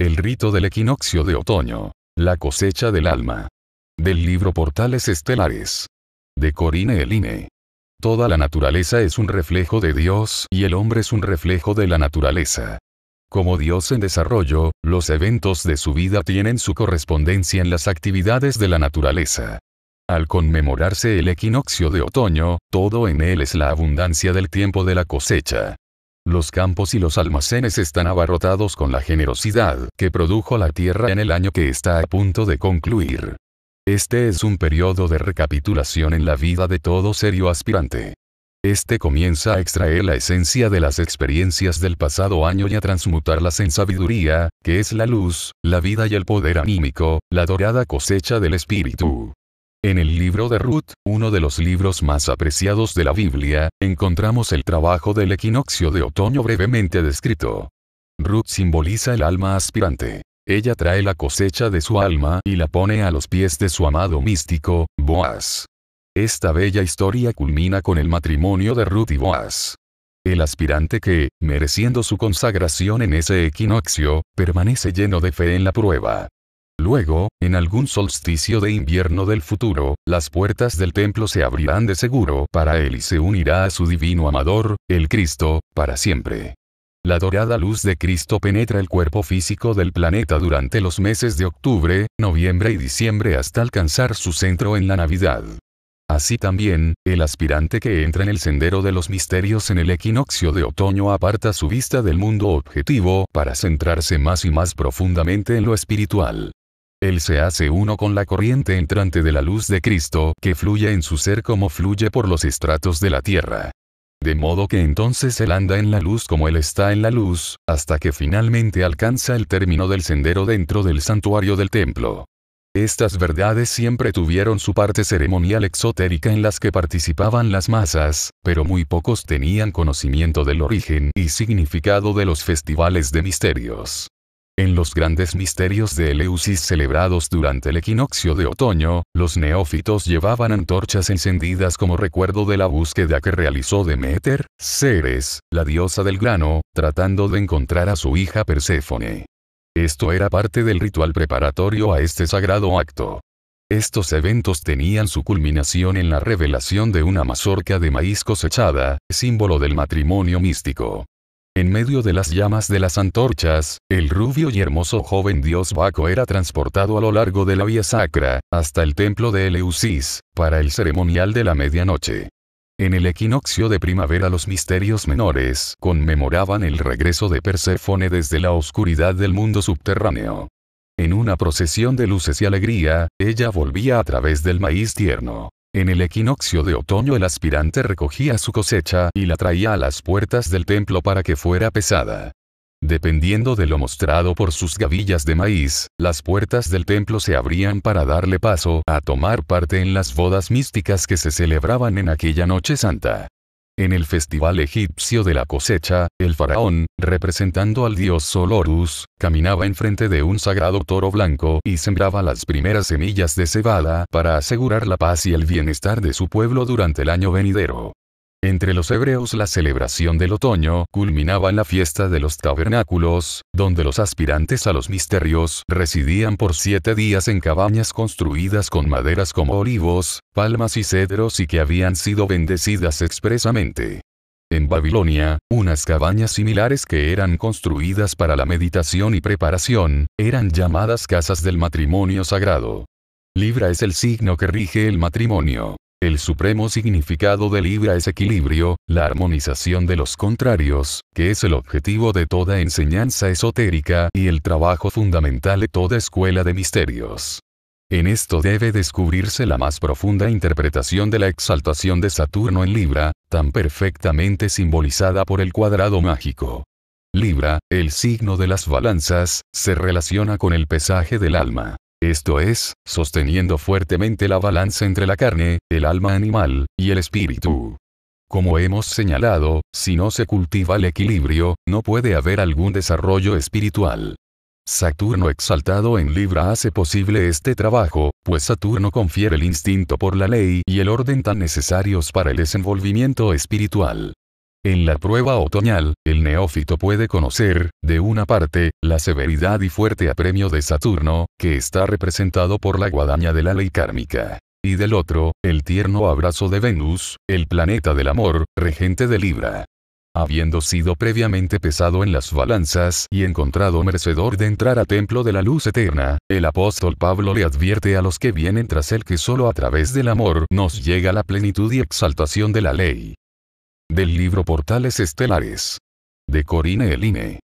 El rito del equinoccio de otoño. La cosecha del alma. Del libro Portales Estelares. De Corine Eline. Toda la naturaleza es un reflejo de Dios y el hombre es un reflejo de la naturaleza. Como Dios en desarrollo, los eventos de su vida tienen su correspondencia en las actividades de la naturaleza. Al conmemorarse el equinoccio de otoño, todo en él es la abundancia del tiempo de la cosecha. Los campos y los almacenes están abarrotados con la generosidad que produjo la tierra en el año que está a punto de concluir. Este es un periodo de recapitulación en la vida de todo serio aspirante. Este comienza a extraer la esencia de las experiencias del pasado año y a transmutarlas en sabiduría, que es la luz, la vida y el poder anímico, la dorada cosecha del espíritu. En el libro de Ruth, uno de los libros más apreciados de la Biblia, encontramos el trabajo del equinoccio de otoño brevemente descrito. Ruth simboliza el alma aspirante. Ella trae la cosecha de su alma y la pone a los pies de su amado místico, Boaz. Esta bella historia culmina con el matrimonio de Ruth y Boaz. El aspirante que, mereciendo su consagración en ese equinoccio, permanece lleno de fe en la prueba. Luego, en algún solsticio de invierno del futuro, las puertas del templo se abrirán de seguro para él y se unirá a su divino amador, el Cristo, para siempre. La dorada luz de Cristo penetra el cuerpo físico del planeta durante los meses de octubre, noviembre y diciembre hasta alcanzar su centro en la Navidad. Así también, el aspirante que entra en el sendero de los misterios en el equinoccio de otoño aparta su vista del mundo objetivo para centrarse más y más profundamente en lo espiritual. Él se hace uno con la corriente entrante de la luz de Cristo que fluye en su ser como fluye por los estratos de la tierra. De modo que entonces él anda en la luz como él está en la luz, hasta que finalmente alcanza el término del sendero dentro del santuario del templo. Estas verdades siempre tuvieron su parte ceremonial exotérica en las que participaban las masas, pero muy pocos tenían conocimiento del origen y significado de los festivales de misterios. En los grandes misterios de Eleusis celebrados durante el equinoccio de otoño, los neófitos llevaban antorchas encendidas como recuerdo de la búsqueda que realizó Demeter, Ceres, la diosa del grano, tratando de encontrar a su hija Perséfone. Esto era parte del ritual preparatorio a este sagrado acto. Estos eventos tenían su culminación en la revelación de una mazorca de maíz cosechada, símbolo del matrimonio místico. En medio de las llamas de las antorchas, el rubio y hermoso joven dios Baco era transportado a lo largo de la vía sacra, hasta el templo de Eleusis, para el ceremonial de la medianoche. En el equinoccio de primavera los misterios menores conmemoraban el regreso de Perséfone desde la oscuridad del mundo subterráneo. En una procesión de luces y alegría, ella volvía a través del maíz tierno. En el equinoccio de otoño el aspirante recogía su cosecha y la traía a las puertas del templo para que fuera pesada. Dependiendo de lo mostrado por sus gavillas de maíz, las puertas del templo se abrían para darle paso a tomar parte en las bodas místicas que se celebraban en aquella noche santa. En el festival egipcio de la cosecha, el faraón, representando al dios Solorus, caminaba enfrente de un sagrado toro blanco y sembraba las primeras semillas de cebada para asegurar la paz y el bienestar de su pueblo durante el año venidero. Entre los hebreos la celebración del otoño culminaba en la fiesta de los tabernáculos, donde los aspirantes a los misterios residían por siete días en cabañas construidas con maderas como olivos, palmas y cedros y que habían sido bendecidas expresamente. En Babilonia, unas cabañas similares que eran construidas para la meditación y preparación, eran llamadas casas del matrimonio sagrado. Libra es el signo que rige el matrimonio. El supremo significado de Libra es equilibrio, la armonización de los contrarios, que es el objetivo de toda enseñanza esotérica y el trabajo fundamental de toda escuela de misterios. En esto debe descubrirse la más profunda interpretación de la exaltación de Saturno en Libra, tan perfectamente simbolizada por el cuadrado mágico. Libra, el signo de las balanzas, se relaciona con el pesaje del alma. Esto es, sosteniendo fuertemente la balanza entre la carne, el alma animal, y el espíritu. Como hemos señalado, si no se cultiva el equilibrio, no puede haber algún desarrollo espiritual. Saturno exaltado en Libra hace posible este trabajo, pues Saturno confiere el instinto por la ley y el orden tan necesarios para el desenvolvimiento espiritual. En la prueba otoñal, el neófito puede conocer, de una parte, la severidad y fuerte apremio de Saturno, que está representado por la guadaña de la ley kármica. Y del otro, el tierno abrazo de Venus, el planeta del amor, regente de Libra. Habiendo sido previamente pesado en las balanzas y encontrado merecedor de entrar al templo de la luz eterna, el apóstol Pablo le advierte a los que vienen tras él que solo a través del amor nos llega la plenitud y exaltación de la ley. Del libro Portales Estelares. De Corine Eline.